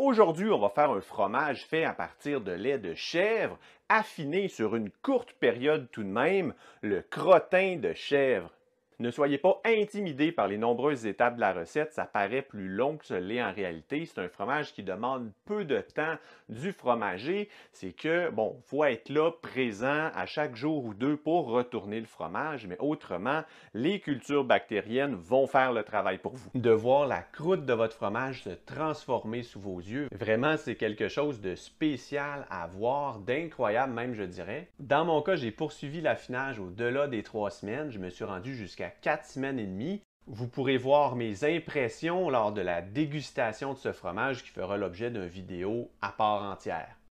Aujourd'hui, on va faire un fromage fait à partir de lait de chèvre, affiné sur une courte période tout de même, le crottin de chèvre. Ne soyez pas intimidés par les nombreuses étapes de la recette, ça paraît plus long que ce l'est en réalité. C'est un fromage qui demande peu de temps du fromager. C'est que, bon, faut être là, présent à chaque jour ou deux pour retourner le fromage, mais autrement, les cultures bactériennes vont faire le travail pour vous. De voir la croûte de votre fromage se transformer sous vos yeux, vraiment, c'est quelque chose de spécial à voir, d'incroyable même, je dirais. Dans mon cas, j'ai poursuivi l'affinage au-delà des trois semaines. Je me suis rendu jusqu'à quatre 4 semaines et demie. Vous pourrez voir mes impressions lors de la dégustation de ce fromage qui fera l'objet d'une vidéo à part entière.